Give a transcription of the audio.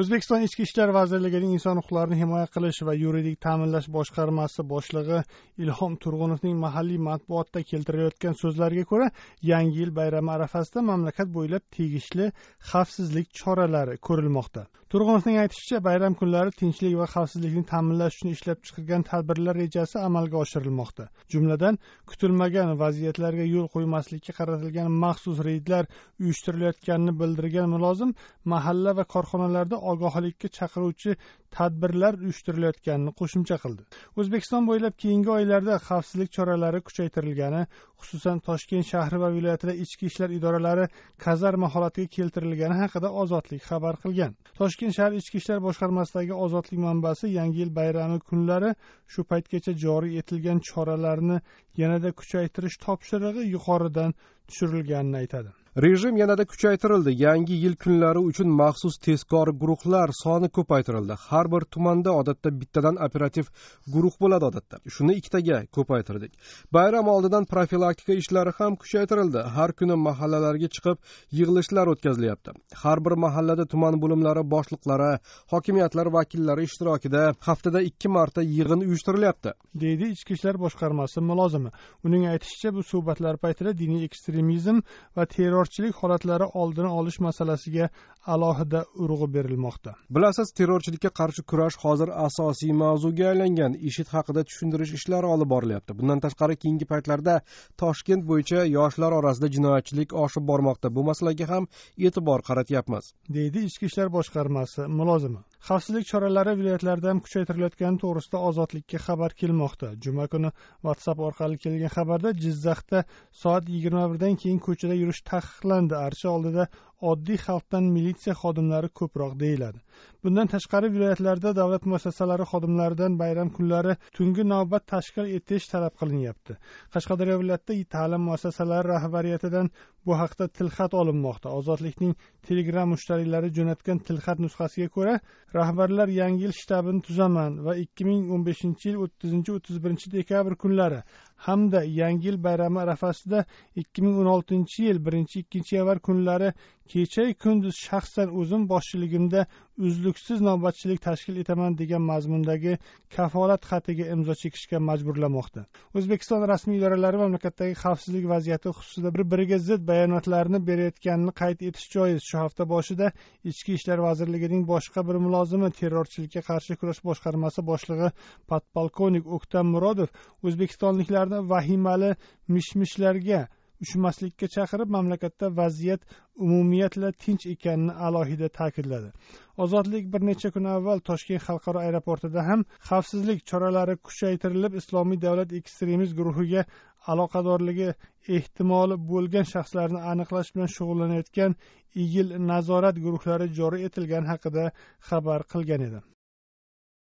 o'zbekiston ichki ishlar vazirligining inson huquqlarini himoya qilish va yuridik ta'minlash boshqarmasi boshlig'i ilhom turg'unovning mahalliy matbuotda keltirayotgan so'zlariga ko'ra yangi yil bayrami arafasida mamlakat bo'ylab tegishli xavfsizlik choralari ko'rilmoqda turg'unovning aytishicha bayram kunlari tinchlik va xavfsizlikni ta'minlash uchun ishlab chiqilgan tadbirlar rejasi amalga oshirilmoqda jumladan kutilmagan vaziyatlarga yo'l qo'ymaslikka qaratilgan maxsus reydlar uyushtirilayotganini bildirgan mulozim mahalla va korxonalarda ogohlikka chaqiruvchi tadbirlar uyushtirilayotganini qo'shimcha qildi o'zbekiston bo'ylab keyingi oylarda xavfsizlik choralari kuchaytirilgani xususan toshkent shahri va viloyatida ichki ishlar idoralari kazarma holatiga keltirilgani haqida ozodlik xabar qilgan toshkent shahar ichki ishlar boshqarmasidagi ozodlik manbasi yangi yil bayrami kunlari shu paytgacha joriy etilgan choralarni yanada kuchaytirish topshirig'i yuqoridan tushirilganini aytadi rejim yanada kuchaytirildi yangi yil kunlari uchun maxsus tezkor guruhlar soni ko'paytirildi har bir tumanda odatda bittadan operativ guruh bo'ladi odatda shuni ikkitaga ko'paytirdik bayram oldidan profilaktika ishlari ham kuchaytirildi har kuni mahallalarga chiqib yig'ilishlar o'tkazilyapti har bir mahallada tuman bo'limlari boshliqlari hokimiyatlar vakillari ishtirokida haftada ikki marta yig'in uyushtirilyapti deydi ichki ishlar boshqarmasi mulozimi uning aytishicha bu suhbatlar paytida diniy ekstremizm va terror terrorchilik holatlari oldini olish masalasiga alohida urg'u berilmoqda bilasiz terrorchilikka qarshi kurash hozir asosiy mavzuga aylangan ishid haqida tushuntirish ishlari olib borilyapti bundan tashqari keyingi paytlarda toshkent bo'yicha yoshlar orasida jinoyatchilik oshib bormoqda bu masalaga ham e'tibor qaratyapmiz deydi ichki ishlar boshqarmasi mulozimi xavfsizlik choralari viloyatlarda ham kuchaytirilayotgani to'g'risida ozodlikka xabar kelmoqda juma kuni whatsapp orqali kelgan xabarda jizzaxda soat yigirma birdan keyin ko'chada yurish taqiqlandi archa oldida oddiy xalqdan militsiya xodimlari ko'proq deyiladi bundan tashqari viloyatlarda davlat muassasalari xodimlaridan bayram kunlari tungi navbat tashkil etish talab qilinyapti qashqadaryo viloyatida ta'lim muassasalari rahbariyatidan bu haqda tilxat olinmoqda ozodlikning telegram mushtariylari jo'natgan tilxat nusxasiga ko'ra rahbarlar yangi yil shtabini tuzaman va ikki ming o'n beshinchi yil o'ttizinchi o'ttiz birinchi dekabr kunlari hamda yangi yil bayrami arafasida ikki ming o'n oltinchi yil birinchi ikkinchi yanvar kunlari kechayu kunduz shaxsan o'zim boshchiligimda uzluksiz navbatchilik tashkil etaman degan mazmundagi kafolat xatiga imzo chekishga majburlamoqda o'zbekiston rasmiy idoralari mamlakatdagi xavfsizlik vaziyati xususida bir biriga zid bayonotlarni berayotganini qayd etish joiz shu hafta boshida ichki ishlar vazirligining boshqa bir mulozimi terrorchilikka qarshi kurash boshqarmasi boshlig'i podpolkovnik o'ktam murodov o'zbekistonliklarni haqida vahimali mish mishlarga uchmaslikka chaqirib mamlakatda vaziyat umumiyatla tinch ekanini alohida ta'kidladi ozodlik bir necha kun avval toshkent xalqaro aeroportida ham xavfsizlik choralari kuchaytirilib islomiy davlat ekstremist guruhiga aloqadorligi ehtimoli bo'lgan shaxslarni aniqlash bilan shug'ullanayotgan igil nazorat guruhlari joriy etilgani haqida xabar qilgan edi